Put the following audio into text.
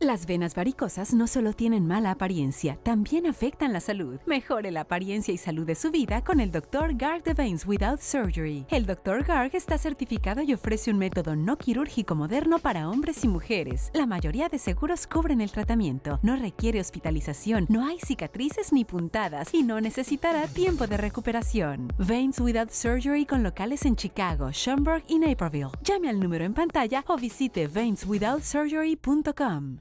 Las venas varicosas no solo tienen mala apariencia, también afectan la salud. Mejore la apariencia y salud de su vida con el Dr. Garg de Veins Without Surgery. El Dr. Garg está certificado y ofrece un método no quirúrgico moderno para hombres y mujeres. La mayoría de seguros cubren el tratamiento, no requiere hospitalización, no hay cicatrices ni puntadas y no necesitará tiempo de recuperación. Veins Without Surgery con locales en Chicago, Schoenberg y Naperville. Llame al número en pantalla o visite veinswithoutsurgery.com.